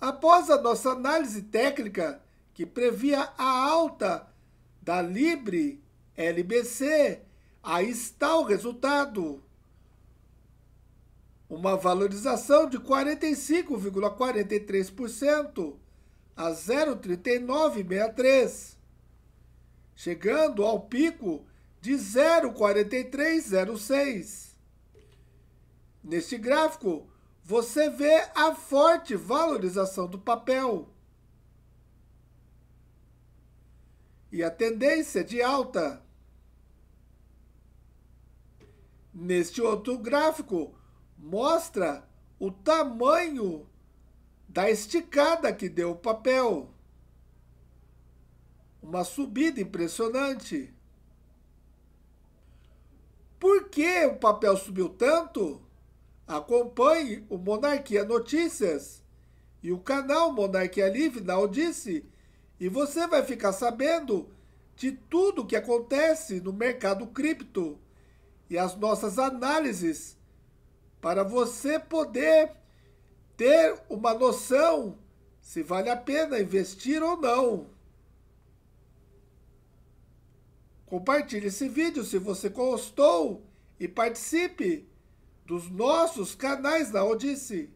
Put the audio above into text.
Após a nossa análise técnica, que previa a alta da Libre LBC, aí está o resultado. Uma valorização de 45,43% a 0,3963, chegando ao pico de 0,4306. Neste gráfico, você vê a forte valorização do papel. E a tendência de alta. Neste outro gráfico, mostra o tamanho da esticada que deu o papel. Uma subida impressionante. Por que o papel subiu tanto? Acompanhe o Monarquia Notícias e o canal Monarquia Livre da Audice e você vai ficar sabendo de tudo o que acontece no mercado cripto e as nossas análises para você poder ter uma noção se vale a pena investir ou não. Compartilhe esse vídeo se você gostou e participe dos nossos canais da Odisse.